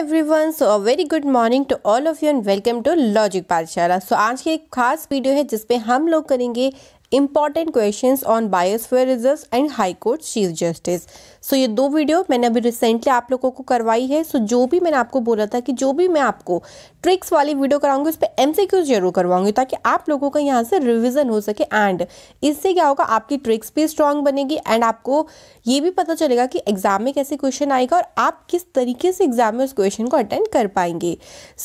Everyone so a very good morning to all of you and welcome to logic Pathshala so आज की एक खास video है जिसपे हम लोग करेंगे important questions on biosphere reserve and high court chief justice so ये दो वीडियो मैंने अभी रिसेंटली आप लोगों को करवाई है सो जो भी मैंने आपको बोला था कि जो भी मैं आपको ट्रिक्स वाली वीडियो कराऊंगी उस पर एम जरूर करवाऊंगी ताकि आप लोगों का यहाँ से रिविज़न हो सके एंड इससे क्या होगा आपकी ट्रिक्स भी स्ट्रांग बनेगी एंड आपको ये भी पता चलेगा कि एग्ज़ाम में कैसे क्वेश्चन आएगा और आप किस तरीके से एग्ज़ाम में उस क्वेश्चन को अटेंड कर पाएंगे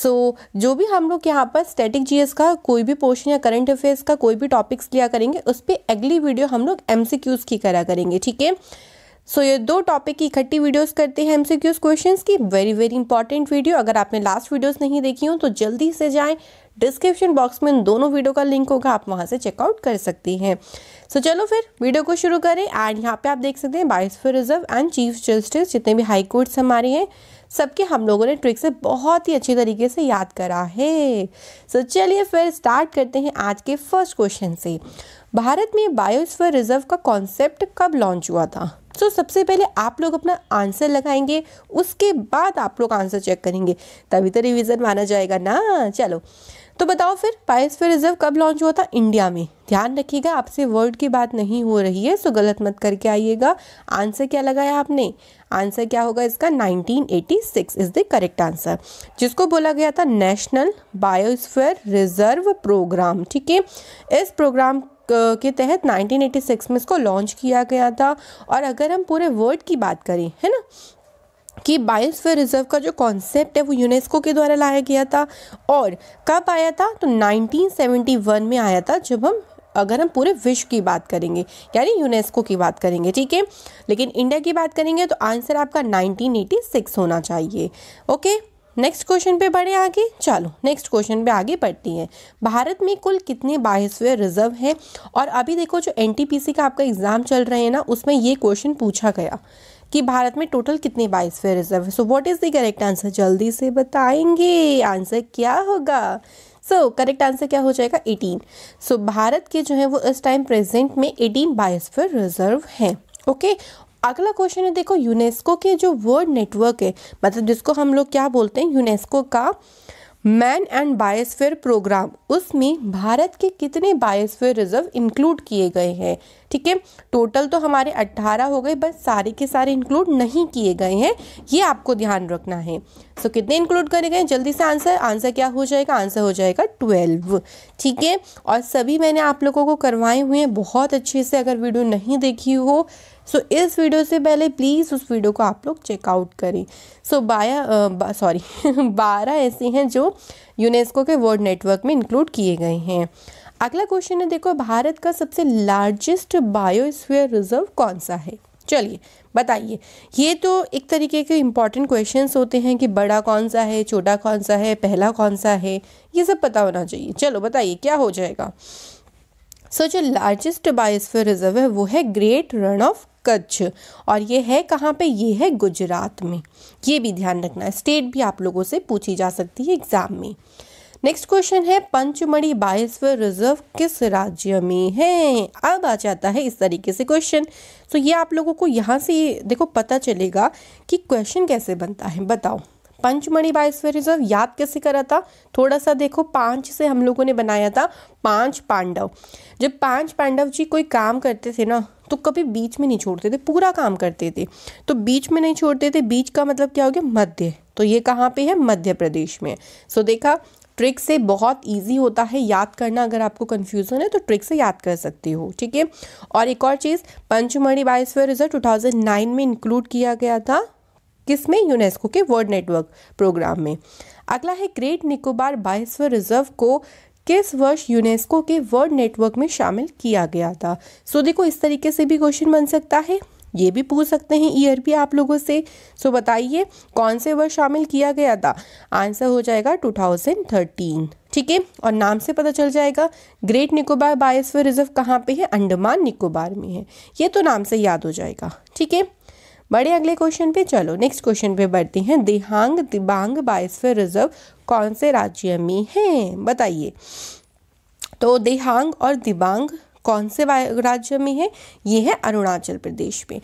सो so, जो भी हम लोग यहाँ पर स्टैटिक जीएस का कोई भी पोर्शन या करंट अफेयर्स का कोई भी टॉपिक्स लिया करेंगे उस पर अगली वीडियो हम लोग एम की करा करेंगे ठीक है सो so, ये दो टॉपिक की इकट्ठी वीडियोस करते हैं एमसीक्यूज क्वेश्चंस की वेरी वेरी इंपॉर्टेंट वीडियो अगर आपने लास्ट वीडियोस नहीं देखी हो तो जल्दी से जाएं डिस्क्रिप्शन बॉक्स में इन दोनों वीडियो का लिंक होगा आप वहां से चेकआउट कर सकती हैं सो so, चलो फिर वीडियो को शुरू करें एंड यहाँ पे आप देख सकते हैं biosphere reserve and chief justice जितने भी हाई कोर्ट्स हमारे हैं सबके हम लोगों ने ट्रिक से बहुत ही अच्छे तरीके से याद करा है सो so, चलिए फिर स्टार्ट करते हैं आज के फर्स्ट क्वेश्चन से भारत में बायोस्फीयर रिजर्व का कॉन्सेप्ट कब लॉन्च हुआ था सो so, सबसे पहले आप लोग अपना आंसर लगाएंगे उसके बाद आप लोग आंसर चेक करेंगे तभी तो रिविजन माना जाएगा ना चलो तो बताओ फिर बायोस्फीयर रिजर्व कब लॉन्च हुआ था इंडिया में ध्यान रखिएगा आपसे वर्ल्ड की बात नहीं हो रही है सो गलत मत करके आइएगा आंसर क्या लगाया आपने आंसर क्या होगा इसका 1986 इज द करेक्ट आंसर जिसको बोला गया था नेशनल बायोस्फेयर रिजर्व प्रोग्राम ठीक है इस प्रोग्राम के तहत 1986 में इसको लॉन्च किया गया था और अगर हम पूरे वर्ल्ड की बात करें है ना कि बायोस्फीयर रिजर्व का जो कॉन्सेप्ट है वो यूनेस्को के द्वारा लाया गया था और कब आया था तो 1971 में आया था जब हम अगर हम पूरे विश्व की बात करेंगे यानी यूनेस्को की बात करेंगे ठीक है लेकिन इंडिया की बात करेंगे तो आंसर आपका 1986 होना चाहिए ओके नेक्स्ट क्वेश्चन पे बढ़े आगे चलो नेक्स्ट क्वेश्चन पे आगे बढ़ती हैं भारत में कुल कितने बाहिस्वे रिजर्व हैं और अभी देखो जो एन का आपका एग्ज़ाम चल रहे हैं ना उसमें ये क्वेश्चन पूछा गया कि भारत में टोटल कितने बाईसवें रिजर्व है so what is the correct answer जल्दी से बताएंगे आंसर क्या होगा सो करेक्ट आंसर क्या हो जाएगा एटीन सो so, भारत के जो है वो इस टाइम प्रेजेंट में एटीन बाईसवें रिजर्व हैं ओके okay? अगला क्वेश्चन है देखो यूनेस्को के जो वर्ल्ड नेटवर्क है मतलब जिसको हम लोग क्या बोलते हैं यूनेस्को का मैन एंड बायोस्फीयर प्रोग्राम उसमें भारत के कितने बायोस्फीयर रिजर्व इंक्लूड किए गए हैं ठीक है टोटल तो हमारे 18 हो गए बस सारे के सारे इंक्लूड नहीं किए गए हैं ये आपको ध्यान रखना है सो so, कितने इंक्लूड करे गए जल्दी से आंसर आंसर क्या हो जाएगा आंसर हो जाएगा ट्वेल्व ठीक है और सभी मैंने आप लोगों को करवाए हुए हैं बहुत अच्छे से अगर वीडियो नहीं देखी हो सो so, इस वीडियो से पहले प्लीज़ उस वीडियो को आप लोग चेकआउट करें सो बाया सॉरी बारह ऐसे हैं जो यूनेस्को के वर्ल्ड नेटवर्क में इंक्लूड किए गए हैं अगला क्वेश्चन है देखो भारत का सबसे लार्जेस्ट बायोस्फीयर रिजर्व कौन सा है चलिए बताइए ये तो एक तरीके के इम्पॉर्टेंट क्वेश्चंस होते हैं कि बड़ा कौन सा है छोटा कौन सा है पहला कौन सा है ये सब पता होना चाहिए चलो बताइए क्या हो जाएगा सो so, जो लार्जेस्ट बायोस्फीयर रिजर्व है वो है ग्रेट रन ऑफ कच्छ और ये है कहाँ पे ये है गुजरात में ये भी ध्यान रखना है स्टेट भी आप लोगों से पूछी जा सकती है एग्जाम में नेक्स्ट क्वेश्चन है पंचमढ़ी बाईसवें रिजर्व किस राज्य में है अब आ जाता है इस तरीके से क्वेश्चन तो ये आप लोगों को यहाँ से देखो पता चलेगा कि क्वेश्चन कैसे बनता है बताओ पंचमणि बायोस्फीयर रिजर्व याद कैसे करा था थोड़ा सा देखो पांच से हम लोगों ने बनाया था पांच पांडव जब पांच पांडव जी कोई काम करते थे ना तो कभी बीच में नहीं छोड़ते थे पूरा काम करते थे तो बीच में नहीं छोड़ते थे बीच का मतलब क्या हो गया मध्य तो ये कहाँ पे है मध्य प्रदेश में सो so, देखा ट्रिक से बहुत इजी होता है याद करना अगर आपको कन्फ्यूज़न है तो ट्रिक से याद कर सकते हो ठीक है और एक और चीज़ पंचमढ़ी बायोस्फीयर रिजर्व 2009 में इंक्लूड किया गया था किस में यूनेस्को के वर्ल्ड नेटवर्क प्रोग्राम में अगला है ग्रेट निकोबार बाईसवें रिजर्व को किस वर्ष यूनेस्को के वर्ल्ड नेटवर्क में शामिल किया गया था सो देखो इस तरीके से भी क्वेश्चन बन सकता है ये भी पूछ सकते हैं ईयर भी आप लोगों से सो बताइए कौन से वर्ष शामिल किया गया था आंसर हो जाएगा 2013 ठीक है और नाम से पता चल जाएगा ग्रेट निकोबार बायसवर रिजर्व कहाँ पे है अंडमान निकोबार में है ये तो नाम से याद हो जाएगा ठीक है बड़े अगले क्वेश्चन पे चलो नेक्स्ट क्वेश्चन पे बढ़ते हैं दिहांग दिबांग बायोस्फीयर रिजर्व कौन से राज्य में हैं बताइए तो दिहांग और दिबांग कौन से राज्य में है ये है अरुणाचल प्रदेश में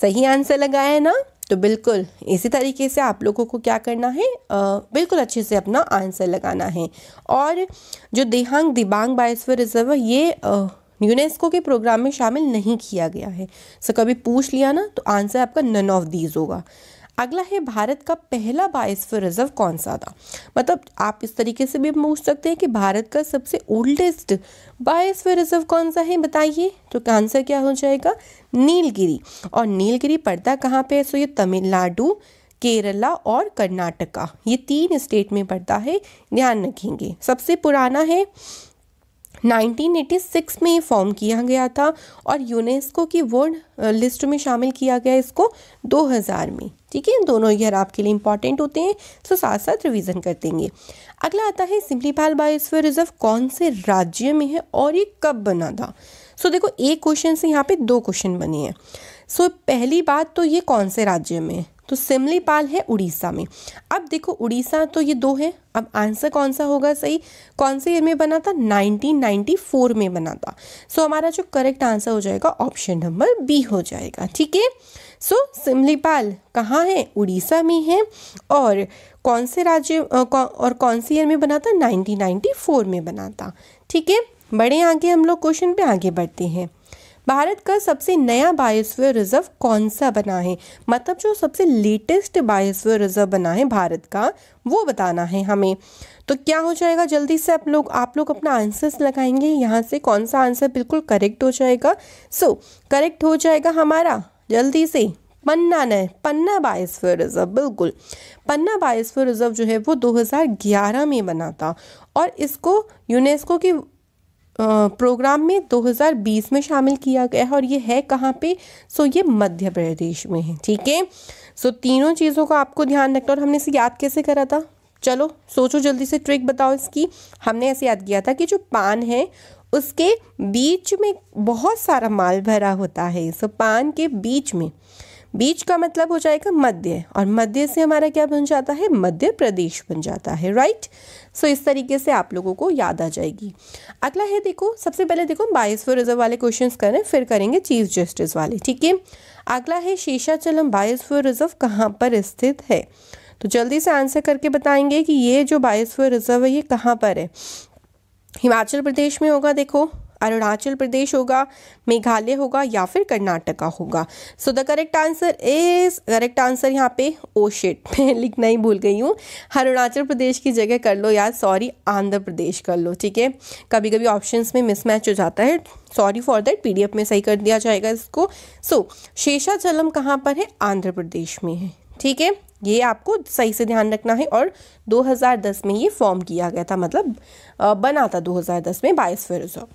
सही आंसर लगाया है ना तो बिल्कुल इसी तरीके से आप लोगों को क्या करना है आ, बिल्कुल अच्छे से अपना आंसर लगाना है और जो देहांग दिबांग बायोस्फीयर रिजर्व ये आ, यूनेस्को के प्रोग्राम में शामिल नहीं किया गया है सो कभी पूछ लिया ना तो आंसर आपका नन ऑफ दीज होगा अगला है भारत का पहला बायोस्फीयर रिजर्व कौन सा था मतलब आप इस तरीके से भी पूछ सकते हैं कि भारत का सबसे ओल्डेस्ट बायोस्फीयर रिजर्व कौन सा है बताइए तो आंसर क्या हो जाएगा नीलगिरी और नीलगिरी पड़ता कहाँ पे है सो ये तमिलनाडु केरला और कर्नाटका ये तीन स्टेट में पड़ता है ध्यान रखेंगे सबसे पुराना है 1986 में ये फॉर्म किया गया था और यूनेस्को की वर्ल्ड लिस्ट में शामिल किया गया इसको 2000 में ठीक है दोनों ईयर आपके लिए इंपॉर्टेंट होते हैं तो साथ साथ रिवीजन कर देंगे अगला आता है सिमलीपाल बायोस्फीयर रिजर्व कौन से राज्य में है और ये कब बना था सो so, देखो एक क्वेश्चन से यहाँ पे दो क्वेश्चन बने हैं सो so, पहली बात तो ये कौन से राज्य में है तो सिमलीपाल है उड़ीसा में अब देखो उड़ीसा तो ये दो है अब आंसर कौन सा होगा सही कौन से ईयर में बना था 1994 में बना था सो so, हमारा जो करेक्ट आंसर हो जाएगा ऑप्शन नंबर बी हो जाएगा ठीक है सो सिमलीपाल कहाँ है उड़ीसा में है और कौन से राज्य और कौन से ईयर में बना था 1994 में बना था ठीक है बड़े आगे हम लोग क्वेश्चन पे आगे बढ़ते हैं भारत का सबसे नया बायोस्फीयर रिजर्व कौन सा बना है मतलब जो सबसे लेटेस्ट बायोस्फीयर रिजर्व बना है भारत का वो बताना है हमें तो क्या हो जाएगा जल्दी से आप लोग आप लोग अपना आंसर्स लगाएंगे यहाँ से कौन सा आंसर बिल्कुल करेक्ट हो जाएगा सो so, करेक्ट हो जाएगा हमारा जल्दी से पन्ना न पन्ना बायोस्फीयर रिजर्व बिल्कुल पन्ना बायोस्फीयर रिजर्व जो है वो 2011 में बना था और इसको यूनेस्को की प्रोग्राम में 2020 में शामिल किया गया है और ये है कहाँ पे सो ये मध्य प्रदेश में है ठीक है सो तीनों चीज़ों का आपको ध्यान रखना और हमने इसे याद कैसे करा था चलो सोचो जल्दी से ट्रिक बताओ इसकी हमने ऐसे याद किया था कि जो पान है उसके बीच में बहुत सारा माल भरा होता है सो पान के बीच में बीच का मतलब हो जाएगा मध्य और मध्य से हमारा क्या बन जाता है मध्य प्रदेश बन जाता है राइट सो इस तरीके से आप लोगों को याद आ जाएगी अगला है देखो सबसे पहले देखो फोर रिजर्व वाले क्वेश्चंस करें फिर करेंगे चीफ जस्टिस वाले ठीक है अगला है बायस फोर रिजर्व कहाँ पर स्थित है तो जल्दी से आंसर करके बताएंगे कि ये जो फोर रिजर्व है ये कहाँ पर है हिमाचल प्रदेश में होगा देखो अरुणाचल प्रदेश होगा मेघालय होगा या फिर कर्नाटका होगा so the correct answer is correct answer यहाँ पे ओशेट oh मैं लिखना ही भूल गई हूँ अरुणाचल प्रदेश की जगह कर लो यार सॉरी आंध्र प्रदेश कर लो ठीक है कभी कभी ऑप्शन में मिसमैच हो जाता है सॉरी फॉर दैट पी में सही कर दिया जाएगा इसको सो so, शेषाचलम कहाँ पर है आंध्र प्रदेश में है ठीक है ये आपको सही से ध्यान रखना है और 2010 में ये फॉर्म किया गया था मतलब बना था 2010 में बायोस्फीयर रिजर्व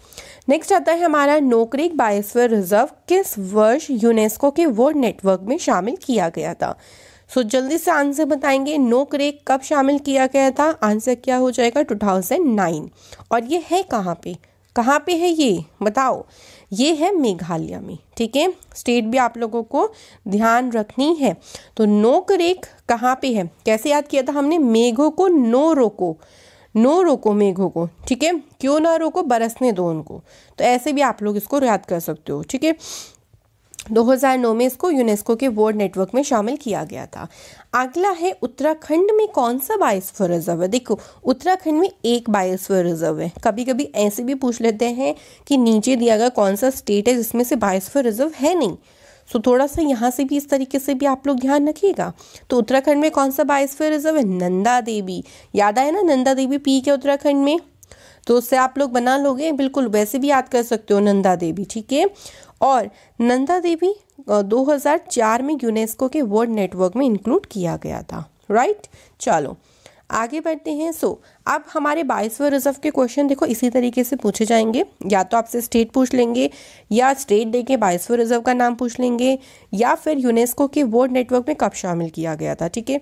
नेक्स्ट आता है हमारा नोकरिक बायोस्फीयर रिजर्व किस वर्ष यूनेस्को के वर्ल्ड नेटवर्क में शामिल किया गया था सो so, जल्दी से आंसर बताएंगे नो क्रेक कब शामिल किया गया था आंसर क्या हो जाएगा 2009 और ये है कहाँ पे कहाँ पे है ये बताओ ये है मेघालय में ठीक है स्टेट भी आप लोगों को ध्यान रखनी है तो नोक रेख कहाँ पे है कैसे याद किया था हमने मेघों को नो रोको नो रोको मेघों को ठीक है क्यों ना रोको बरसने दो उनको तो ऐसे भी आप लोग इसको याद कर सकते हो ठीक है 2009 में इसको यूनेस्को के वर्ल्ड नेटवर्क में शामिल किया गया था अगला है उत्तराखंड में कौन सा बायोस्फीयर रिजर्व है देखो उत्तराखंड में एक बायोस्फीयर रिजर्व है कभी कभी ऐसे भी पूछ लेते हैं कि नीचे दिया गया कौन सा स्टेट है जिसमें से बायोस्फीयर रिजर्व है नहीं सो थोड़ा सा यहाँ से भी इस तरीके से भी आप लोग ध्यान रखिएगा तो उत्तराखंड में कौन सा बायोस्फीयर रिजर्व है नंदा देवी याद आया ना नंदा देवी पी के उत्तराखंड में तो उससे आप लोग बना लोगे बिल्कुल वैसे भी याद कर सकते हो नंदा देवी ठीक है और नंदा देवी 2004 में यूनेस्को के वर्ल्ड नेटवर्क में इंक्लूड किया गया था राइट चलो आगे बढ़ते हैं सो अब हमारे बाईसवें रिजर्व के क्वेश्चन देखो इसी तरीके से पूछे जाएंगे या तो आपसे स्टेट पूछ लेंगे या स्टेट दे के बाईसवें रिजर्व का नाम पूछ लेंगे या फिर यूनेस्को के वर्ल्ड नेटवर्क में कब शामिल किया गया था ठीक है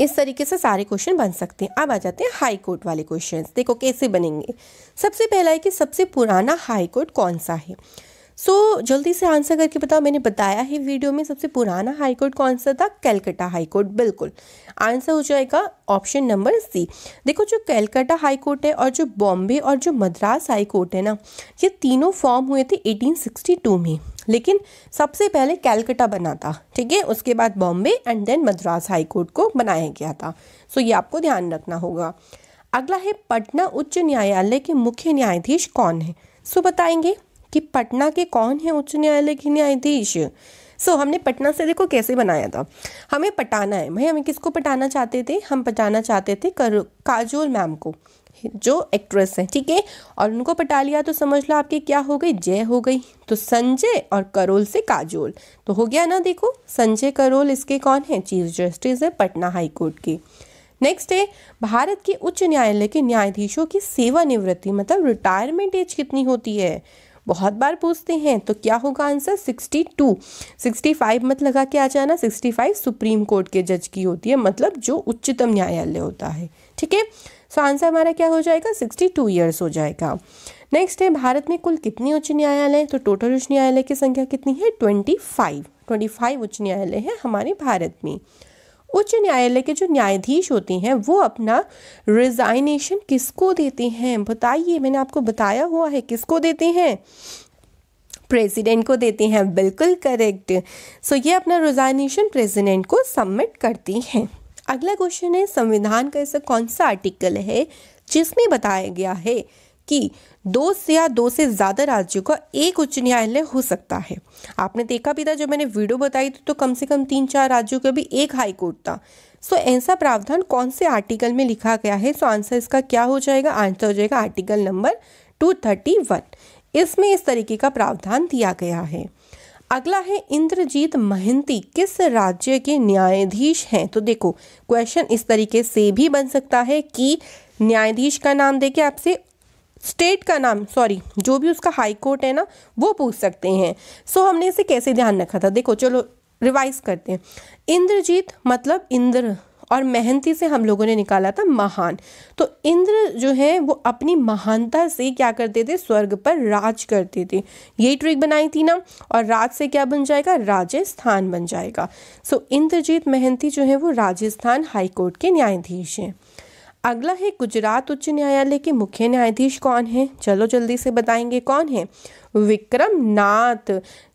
इस तरीके से सारे क्वेश्चन बन सकते हैं अब आ जाते हैं हाई कोर्ट वाले क्वेश्चन देखो कैसे बनेंगे सबसे पहला है कि सबसे पुराना हाई कोर्ट कौन सा है सो so, जल्दी से आंसर करके बताओ मैंने बताया है वीडियो में सबसे पुराना हाईकोर्ट कौन सा था कैलकटा हाईकोर्ट बिल्कुल आंसर हो जाएगा ऑप्शन नंबर सी देखो जो कैलकटा हाई कोर्ट है और जो बॉम्बे और जो मद्रास हाई कोर्ट है ना ये तीनों फॉर्म हुए थे 1862 में लेकिन सबसे पहले कैलकटा बना था ठीक है उसके बाद Bombay and then Madras high court को बनाया गया था सो so, ये आपको ध्यान रखना होगा अगला है पटना उच्च न्यायालय के मुख्य न्यायाधीश कौन है सो so, बताएंगे कि पटना के कौन है उच्च न्यायालय के न्यायाधीश सो so, हमने पटना से देखो कैसे बनाया था हमें पटाना है भाई हमें किसको पटाना चाहते थे हम पटाना चाहते थे कर, काजोल मैम को जो एक्ट्रेस हैं ठीक है और उनको पटा लिया तो समझ लो आपकी क्या हो गई जय हो गई तो संजय और करोल से काजोल तो हो गया ना देखो संजय करोल इसके कौन है चीफ जस्टिस है पटना हाई कोर्ट नेक्स्ट है भारत के उच्च न्यायालय के न्यायाधीशों की सेवानिवृत्ति मतलब रिटायरमेंट एज कितनी होती है बहुत बार पूछते हैं तो क्या होगा answer sixty two sixty five मत लगा के आ जाना सिक्सटी फाइव सुप्रीम कोर्ट के जज की होती है मतलब जो उच्चतम न्यायालय होता है ठीक है सो आंसर हमारा क्या हो जाएगा सिक्सटी टू ईयर्स हो जाएगा नेक्स्ट है भारत में कुल कितनी उच्च न्यायालय तो टोटल उच्च न्यायालय की संख्या कितनी है ट्वेंटी फाइव ट्वेंटी फाइव उच्च न्यायालय है हमारे भारत में उच्च न्यायालय के जो न्यायाधीश होते हैं वो अपना रिजाइनेशन किसको देते हैं बताइए मैंने आपको बताया हुआ है किसको देते हैं प्रेसिडेंट को देते हैं बिल्कुल करेक्ट सो ये अपना रिजाइनेशन प्रेसिडेंट को सबमिट करती हैं अगला क्वेश्चन है संविधान का ऐसा कौन सा आर्टिकल है जिसमें बताया गया है कि दो से या दो से ज़्यादा राज्यों का एक उच्च न्यायालय हो सकता है आपने देखा भी था जब मैंने वीडियो बताई थी तो कम से कम तीन चार राज्यों का भी एक हाई कोर्ट था सो so, ऐसा प्रावधान कौन से आर्टिकल में लिखा गया है सो so, आंसर इसका क्या हो जाएगा आंसर हो जाएगा article number two thirty one इसमें इस तरीके का प्रावधान दिया गया है अगला है इंद्रजीत महंती किस राज्य के न्यायाधीश हैं तो देखो क्वेश्चन इस तरीके से भी बन सकता है कि न्यायाधीश का नाम देके आपसे स्टेट का नाम सॉरी जो भी उसका हाई कोर्ट है ना वो पूछ सकते हैं सो हमने इसे कैसे ध्यान रखा था देखो चलो रिवाइज करते हैं इंद्रजीत मतलब इंद्र और मेहनती से हम लोगों ने निकाला था महान तो इंद्र जो है वो अपनी महानता से क्या करते थे स्वर्ग पर राज करते थे यही ट्रिक बनाई थी ना और राज से क्या बन जाएगा राजस्थान बन जाएगा सो so, इंद्रजीत मेहनती जो है वो राजस्थान हाईकोर्ट के न्यायाधीश हैं अगला है गुजरात उच्च न्यायालय के मुख्य न्यायाधीश कौन है चलो जल्दी से बताएंगे कौन है विक्रम नाथ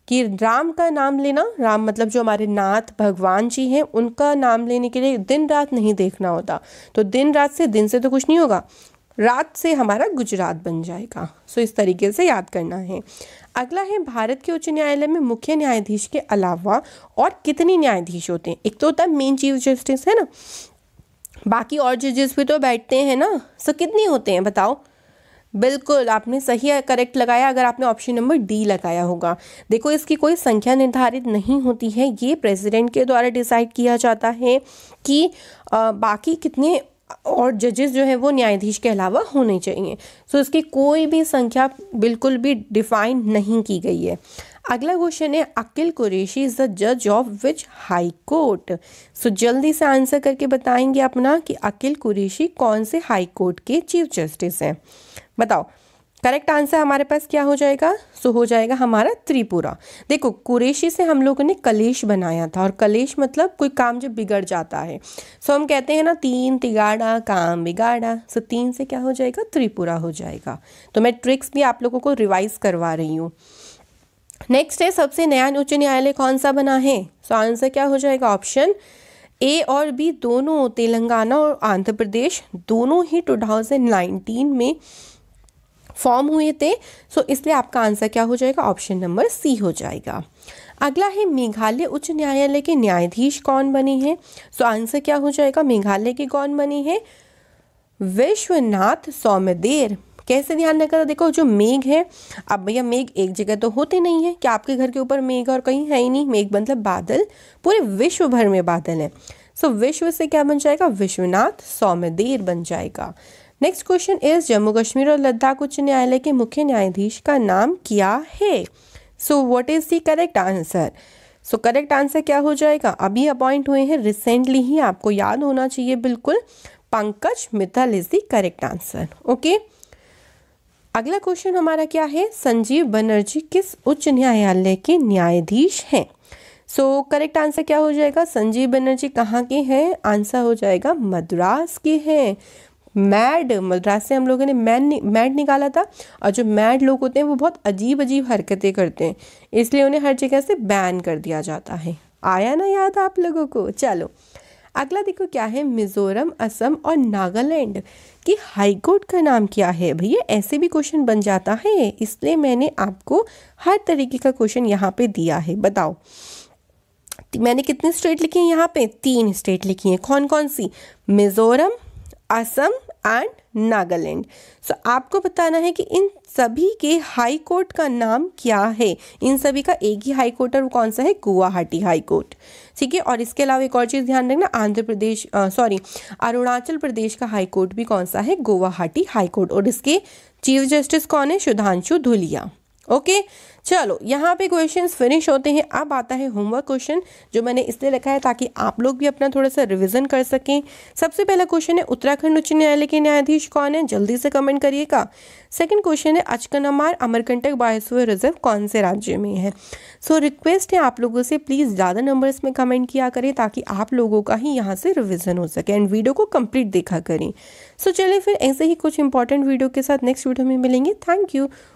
कि राम का नाम लेना राम मतलब जो हमारे नाथ भगवान जी हैं उनका नाम लेने के लिए दिन रात नहीं देखना होता तो दिन रात से दिन से तो कुछ नहीं होगा रात से हमारा गुजरात बन जाएगा सो इस तरीके से याद करना है अगला है भारत के उच्च न्यायालय में मुख्य न्यायाधीश के अलावा और कितने न्यायाधीश होते हैं एक तो होता है मेन चीफ जस्टिस है ना बाकी और जजेस भी तो बैठते हैं ना सो कितने होते हैं बताओ बिल्कुल आपने सही करेक्ट लगाया अगर आपने ऑप्शन नंबर डी लगाया होगा देखो इसकी कोई संख्या निर्धारित नहीं होती है ये प्रेसिडेंट के द्वारा डिसाइड किया जाता है कि आ, बाकी कितने और जजेस जो है वो न्यायाधीश के अलावा होने चाहिए सो इसकी कोई भी संख्या बिल्कुल भी डिफाइन नहीं की गई है अगला क्वेश्चन है अकिल कुरेशी इज़ द जज of which high court so जल्दी से आंसर करके बताएंगे अपना कि अकिल कुरेशी कौन से हाई कोर्ट के चीफ जस्टिस हैं बताओ करेक्ट आंसर हमारे पास क्या हो जाएगा सो so, हो जाएगा हमारा त्रिपुरा देखो कुरेशी से हम लोगों ने कलेश बनाया था और कलेश मतलब कोई काम जब बिगड़ जाता है सो so, हम कहते हैं ना तीन तिगाड़ा काम बिगाड़ा सो so, तीन से क्या हो जाएगा त्रिपुरा हो जाएगा तो मैं ट्रिक्स भी आप लोगों को रिवाइज करवा रही हूँ नेक्स्ट है सबसे नया उच्च न्यायालय कौन सा बना है सो so, आंसर क्या हो जाएगा ऑप्शन ए और बी दोनों तेलंगाना और आंध्र प्रदेश दोनों ही 2019 में फॉर्म हुए थे सो so, इसलिए आपका आंसर क्या हो जाएगा ऑप्शन नंबर सी हो जाएगा अगला है मेघालय उच्च न्यायालय के न्यायाधीश कौन बने हैं सो so, आंसर क्या हो जाएगा मेघालय के कौन बने हैं विश्वनाथ सौमदेर कैसे ध्यान रखा था देखो जो मेघ है अब भैया मेघ एक जगह तो होते नहीं है क्या आपके घर के ऊपर मेघ और कहीं है ही नहीं मेघ मतलब बादल पूरे विश्व भर में बादल है सो so, विश्व से क्या बन जाएगा विश्वनाथ सौमदेर बन जाएगा next question is Jammu Kashmir और लद्दाख उच्च न्यायालय के मुख्य न्यायाधीश का नाम क्या है so what is the correct answer so correct answer क्या हो जाएगा अभी अपॉइंट हुए हैं रिसेंटली ही आपको याद होना चाहिए बिल्कुल Pankaj Mittal is the correct answer okay अगला क्वेश्चन हमारा क्या है संजीव बनर्जी किस उच्च न्यायालय के न्यायाधीश हैं सो करेक्ट आंसर क्या हो जाएगा संजीव बनर्जी कहाँ के हैं आंसर हो जाएगा मद्रास के हैं मैड मद्रास से हम लोगों ने मैड मैड निकाला था और जो मैड लोग होते हैं वो बहुत अजीब अजीब हरकतें करते हैं इसलिए उन्हें हर जगह से बैन कर दिया जाता है आया ना याद आप लोगों को चलो अगला देखो क्या है मिजोरम असम और नागालैंड कि हाई कोर्ट का नाम क्या है भैया ऐसे भी क्वेश्चन बन जाता है इसलिए मैंने आपको हर तरीके का क्वेश्चन यहाँ पे दिया है बताओ मैंने कितने स्टेट लिखी हैं यहाँ पे तीन स्टेट लिखी हैं कौन कौन सी मिज़ोरम असम एंड नागालैंड सो आपको बताना है कि इन सभी के हाई कोर्ट का नाम क्या है इन सभी का एक ही हाई कोर्ट है वो कौन सा है गुवाहाटी हाई कोर्ट ठीक है और इसके अलावा एक और चीज़ ध्यान रखना आंध्र प्रदेश सॉरी अरुणाचल प्रदेश का हाई कोर्ट भी कौन सा है गुवाहाटी हाई कोर्ट और इसके चीफ जस्टिस कौन है सुधांशु धुलिया ओके चलो यहाँ पे क्वेश्चंस फिनिश होते हैं अब आता है होमवर्क क्वेश्चन जो मैंने इसलिए रखा है ताकि आप लोग भी अपना थोड़ा सा रिवीजन कर सकें सबसे पहला क्वेश्चन है उत्तराखंड उच्च न्यायालय के न्यायाधीश कौन है जल्दी से कमेंट करिएगा सेकंड क्वेश्चन है अचकनमार अमरकंटक बायोस्फीयर रिजर्व कौन से राज्य में है सो so, रिक्वेस्ट है आप लोगों से प्लीज़ ज़्यादा नंबर में कमेंट किया करें ताकि आप लोगों का ही यहाँ से रिविज़न हो सके एंड वीडियो को कम्प्लीट देखा करें सो so, चलिए फिर ऐसे ही कुछ इंपॉर्टेंट वीडियो के साथ नेक्स्ट वीडियो में मिलेंगे थैंक यू